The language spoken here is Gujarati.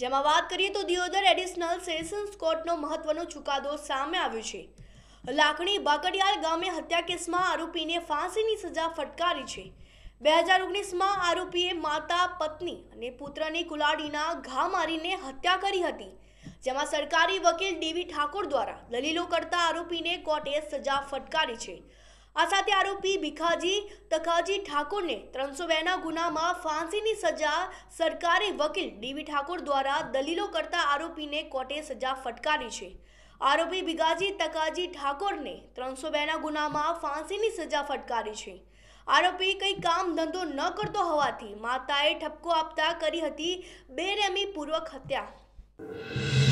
જેમાં વાત કરીએ તો દિયોદર એડિશનલ સેશન્સ કોર્ટનો મહત્વનો ચુકાદો સામે આવ્યો છે લાખણી બાકડિયાલ ગામે હત્યા કેસમાં આરોપીને ફાંસીની સજા ફટકારી છે બે હજાર ઓગણીસમાં આરોપીએ માતા પત્ની અને પુત્રની કુલાડીના ઘા મારીને હત્યા કરી હતી જેમાં સરકારી વકીલ ડીવી ઠાકોર દ્વારા દલીલો કરતા આરોપીને કોર્ટે સજા ફટકારી છે આ સાથે આરોપી ભીખાજી તકાજી ઠાકોરને ત્રણસો બેના ગુનામાં ફાંસીની સજા સરકારી વકીલ ડીવી ઠાકોર દ્વારા દલીલો કરતા આરોપીને કોર્ટે સજા ફટકારી છે આરોપી ભીગાજી તકાજી ઠાકોરને ત્રણસો બેના ગુનામાં ફાંસીની સજા ફટકારી છે આરોપી કંઈ કામ ધંધો ન કરતો હોવાથી માતાએ ઠપકો આપતા કરી હતી બેરેમી પૂર્વક હત્યા